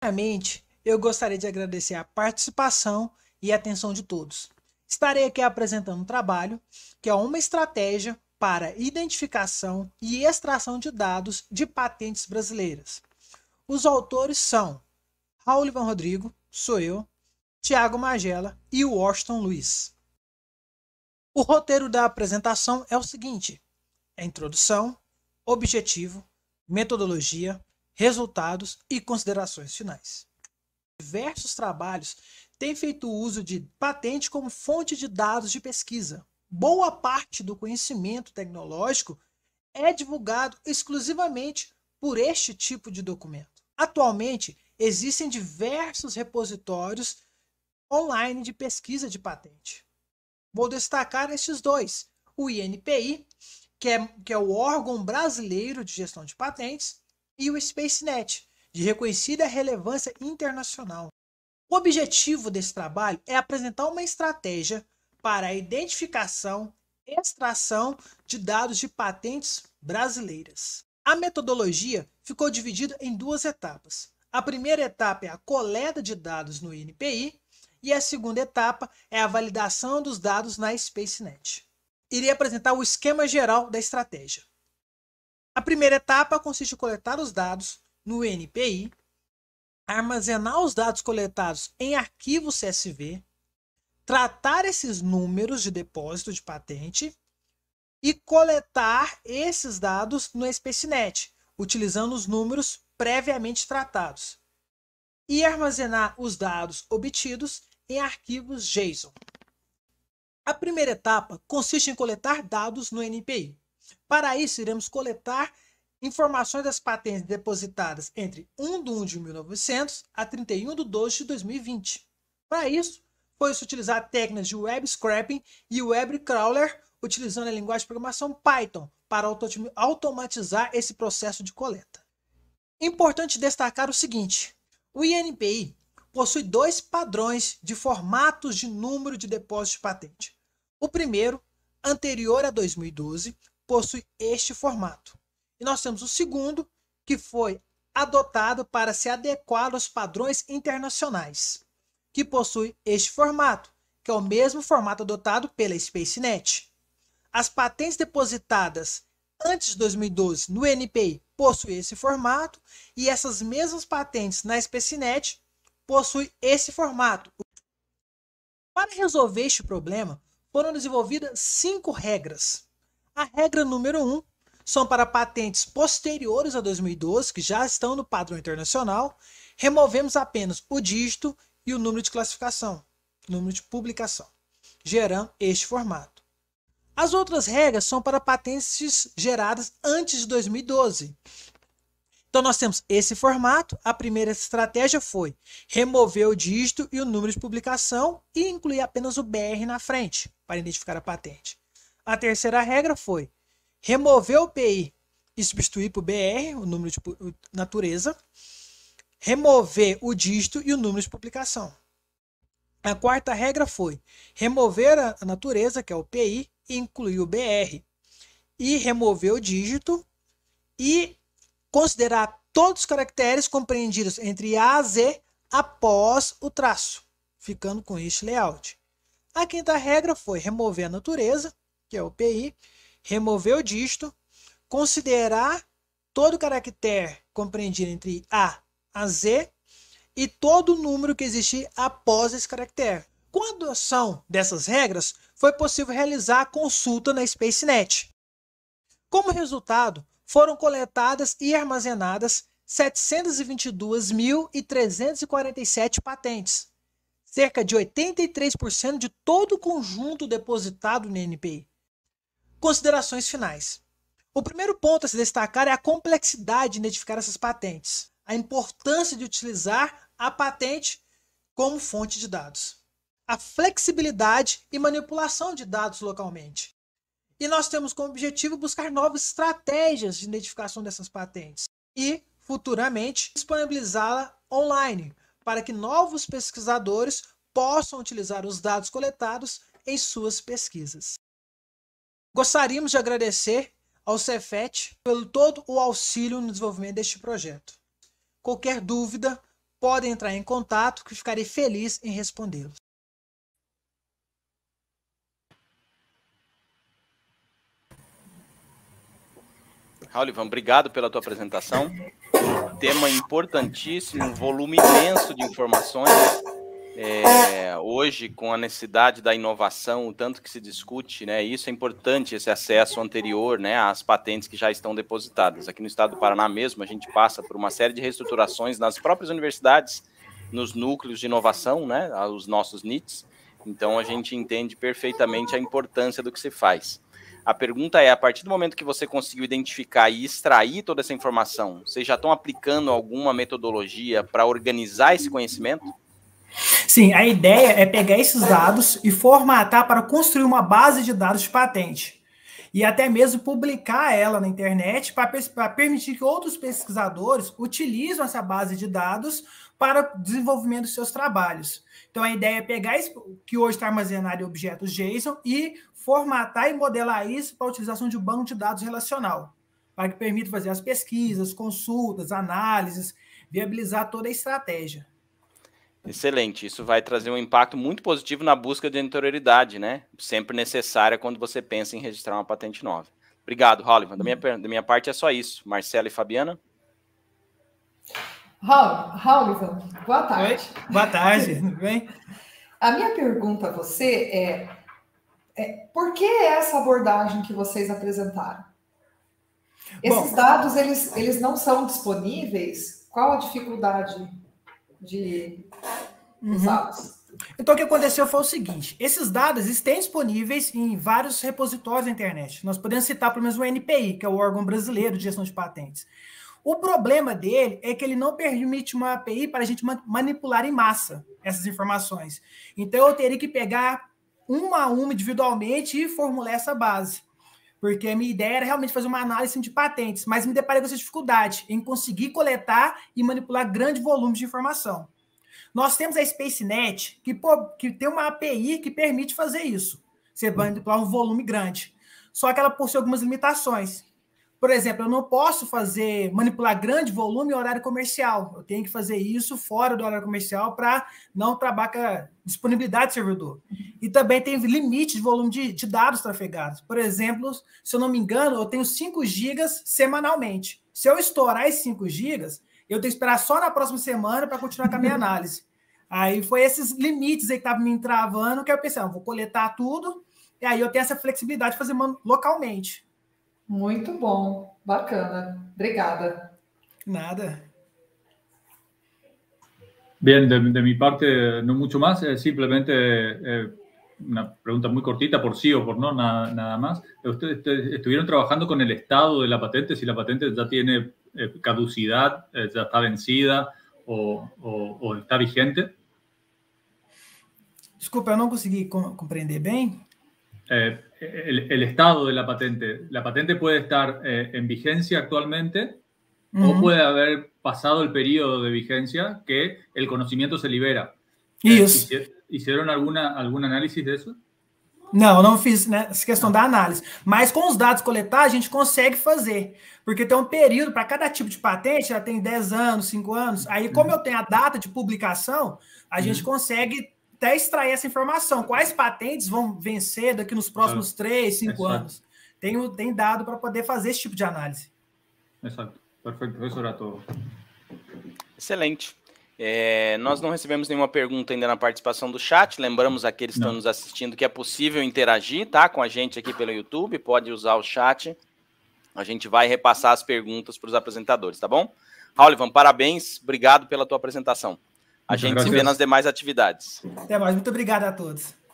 Primeiramente, eu gostaria de agradecer a participação e atenção de todos. Estarei aqui apresentando um trabalho que é uma estratégia para identificação e extração de dados de patentes brasileiras. Os autores são Raul Ivan Rodrigo, sou eu, Tiago Magela e Washington Luiz. O roteiro da apresentação é o seguinte: a é introdução, objetivo, metodologia, resultados e considerações finais. Diversos trabalhos têm feito uso de patente como fonte de dados de pesquisa. Boa parte do conhecimento tecnológico é divulgado exclusivamente por este tipo de documento. Atualmente, existem diversos repositórios online de pesquisa de patente. Vou destacar estes dois: o INPI, que é, que é o órgão brasileiro de gestão de patentes, e o SpaceNet, de reconhecida relevância internacional. O objetivo desse trabalho é apresentar uma estratégia para a identificação e extração de dados de patentes brasileiras. A metodologia ficou dividida em duas etapas. A primeira etapa é a coleta de dados no INPI e a segunda etapa é a validação dos dados na SpaceNet. Irei apresentar o esquema geral da estratégia. A primeira etapa consiste em coletar os dados no NPI, armazenar os dados coletados em arquivo CSV, tratar esses números de depósito de patente e coletar esses dados no SpaceNet, utilizando os números previamente tratados, e armazenar os dados obtidos em arquivos JSON. A primeira etapa consiste em coletar dados no NPI. Para isso, iremos coletar informações das patentes depositadas entre 1 de 1 de 1900 a 31 de 12 de 2020. Para isso, foi-se utilizar técnicas de web scraping e web crawler, utilizando a linguagem de programação Python para automatizar esse processo de coleta. Importante destacar o seguinte: o INPI possui dois padrões de formatos de número de depósito de patente. O primeiro, anterior a 2012, possui este formato. E nós temos o segundo, que foi adotado para se adequar aos padrões internacionais, que possui este formato, que é o mesmo formato adotado pela SpaceNet. As patentes depositadas antes de 2012 no NPI possuem esse formato e essas mesmas patentes na SpaceNet possuem esse formato. Para resolver este problema, foram desenvolvidas cinco regras a regra número 1 um são para patentes posteriores a 2012, que já estão no padrão internacional, removemos apenas o dígito e o número de classificação, número de publicação, gerando este formato. As outras regras são para patentes geradas antes de 2012. Então nós temos esse formato, a primeira estratégia foi remover o dígito e o número de publicação e incluir apenas o BR na frente para identificar a patente. A terceira regra foi remover o PI e substituir por BR, o número de natureza, remover o dígito e o número de publicação. A quarta regra foi remover a natureza, que é o PI, e incluir o BR, e remover o dígito e considerar todos os caracteres compreendidos entre A e Z após o traço, ficando com este layout. A quinta regra foi remover a natureza, que é o PI, remover o disto, considerar todo caractere compreendido entre A a Z e todo o número que existir após esse caractere. Com a adoção dessas regras, foi possível realizar a consulta na SpaceNet. Como resultado, foram coletadas e armazenadas 722.347 patentes, cerca de 83% de todo o conjunto depositado no NPI. Considerações finais. O primeiro ponto a se destacar é a complexidade de identificar essas patentes, a importância de utilizar a patente como fonte de dados, a flexibilidade e manipulação de dados localmente. E nós temos como objetivo buscar novas estratégias de identificação dessas patentes e, futuramente, disponibilizá-la online, para que novos pesquisadores possam utilizar os dados coletados em suas pesquisas. Gostaríamos de agradecer ao Cefet pelo todo o auxílio no desenvolvimento deste projeto. Qualquer dúvida, podem entrar em contato que ficarei feliz em respondê-los. Raul Ivan, obrigado pela tua apresentação. Tema importantíssimo, um volume imenso de informações é, hoje, com a necessidade da inovação, o tanto que se discute, né, isso é importante, esse acesso anterior né, às patentes que já estão depositadas. Aqui no estado do Paraná mesmo, a gente passa por uma série de reestruturações nas próprias universidades, nos núcleos de inovação, né, os nossos NITs, então a gente entende perfeitamente a importância do que se faz. A pergunta é: a partir do momento que você conseguiu identificar e extrair toda essa informação, vocês já estão aplicando alguma metodologia para organizar esse conhecimento? Sim, a ideia é pegar esses dados e formatar para construir uma base de dados de patente. E até mesmo publicar ela na internet para permitir que outros pesquisadores utilizem essa base de dados para o desenvolvimento dos seus trabalhos. Então, a ideia é pegar isso, que hoje está armazenado em objetos JSON e formatar e modelar isso para a utilização de um banco de dados relacional, para que permita fazer as pesquisas, consultas, análises, viabilizar toda a estratégia. Excelente. Isso vai trazer um impacto muito positivo na busca de anterioridade, né? Sempre necessária quando você pensa em registrar uma patente nova. Obrigado, Hollywood. Da minha, da minha parte é só isso. Marcela e Fabiana. Hollywood, boa tarde. Oi, boa tarde, tudo bem? A minha pergunta a você é, é por que essa abordagem que vocês apresentaram? Esses Bom, dados, eles, eles não são disponíveis? Qual a dificuldade de uhum. Então, o que aconteceu foi o seguinte: esses dados estão disponíveis em vários repositórios da internet. Nós podemos citar pelo menos o NPI, que é o órgão brasileiro de gestão de patentes. O problema dele é que ele não permite uma API para a gente manipular em massa essas informações. Então, eu teria que pegar uma a uma individualmente e formular essa base. Porque a minha ideia era realmente fazer uma análise de patentes, mas me deparei com essa dificuldade em conseguir coletar e manipular grande volume de informação. Nós temos a SpaceNet, que, que tem uma API que permite fazer isso. Você manipular hum. um volume grande. Só que ela possui algumas limitações. Por exemplo, eu não posso fazer manipular grande volume em horário comercial. Eu tenho que fazer isso fora do horário comercial para não trabalhar disponibilidade do servidor. Uhum. E também tem limite de volume de, de, dados trafegados. Por exemplo, se eu não me engano, eu tenho 5 gigas semanalmente. Se eu estourar esses 5 gigas, eu tenho que esperar só na próxima semana para continuar com a minha análise. Aí foi esses limites aí que estavam me entravando, que eu pensei, ah, vou coletar tudo, e aí eu tenho essa flexibilidade de fazer localmente. Muito bom, bacana. Obrigada. Nada. Bien, de, de mi parte no mucho más, eh, simplemente eh, una pregunta muy cortita por sí o por no, nada, nada más. ¿Ustedes estuvieron trabajando con el estado de la patente? Si la patente ya tiene eh, caducidad, eh, ya está vencida o, o, o está vigente. Desculpa, eu não consegui compreender bem. O eh, el, el, estado de la patente. La patente puede estar eh, en vigencia actualmente uh -huh. o puede haber pasado el periodo de vigencia que el conocimiento se libera. Isso. Eh, ¿Hicieron alguna, algún análisis de eso? Não, não fiz né, essa questão da análise. Mas com os dados coletados, a gente consegue fazer. Porque tem um período para cada tipo de patente, ela tem 10 anos, 5 anos. Aí, como uhum. eu tenho a data de publicação, a uhum. gente consegue até extrair essa informação. Quais patentes vão vencer daqui nos próximos é. três, cinco é anos? Tem, tem dado para poder fazer esse tipo de análise. Exato. É Perfeito, professor Ator. Excelente. É, nós não recebemos nenhuma pergunta ainda na participação do chat. Lembramos aqueles que estão nos assistindo que é possível interagir tá, com a gente aqui pelo YouTube. Pode usar o chat. A gente vai repassar as perguntas para os apresentadores, tá bom? Raul, parabéns. Obrigado pela tua apresentação. A gente se vê nas demais atividades. Até mais. Muito obrigado a todos.